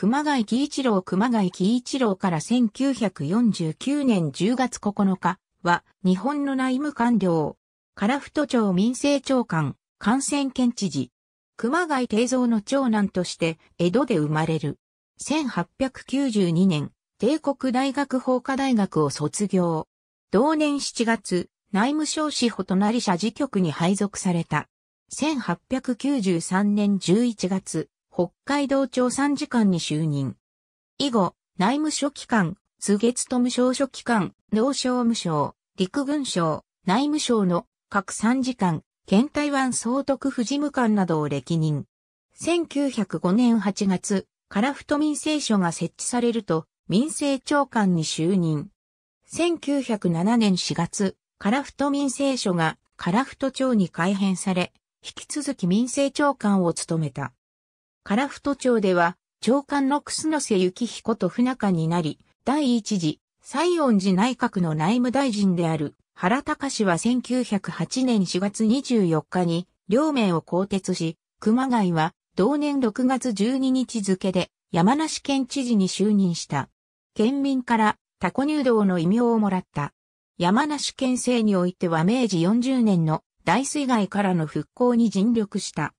熊谷喜一郎熊谷喜一郎から1949年10月9日は日本の内務官僚、樺太町民政長官、感染県知事。熊谷定蔵の長男として江戸で生まれる。1892年、帝国大学法科大学を卒業。同年7月、内務省司法隣社事局に配属された。1893年11月、北海道庁参事官に就任。以後、内務書記官、津月務省書記官、農商務省、陸軍省、内務省の各参事官、県台湾総督府事務官などを歴任。1905年8月、カラフト民政所が設置されると、民政長官に就任。1907年4月、カラフト民政所がカラフト庁に改編され、引き続き民政長官を務めた。樺太町では、長官の楠瀬幸彦と不仲になり、第一次、西恩寺内閣の内務大臣である、原隆は1908年4月24日に、両名を更迭し、熊谷は、同年6月12日付で、山梨県知事に就任した。県民から、タコ入道の異名をもらった。山梨県政においては明治40年の大水害からの復興に尽力した。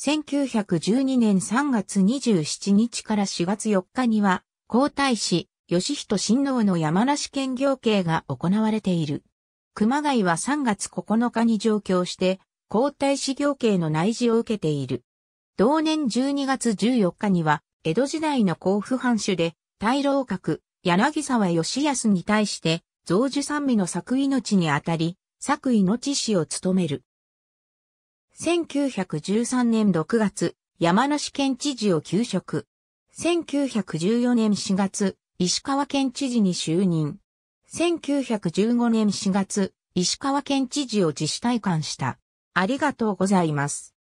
1912年3月27日から4月4日には、皇太子、吉人親王の山梨県行刑が行われている。熊谷は3月9日に上京して、皇太子行刑の内示を受けている。同年12月14日には、江戸時代の甲府藩主で、大老閣、柳沢義康に対して、増寿三味の作命にあたり、作命師を務める。1913年6月、山梨県知事を休職。1914年4月、石川県知事に就任。1915年4月、石川県知事を自主体官した。ありがとうございます。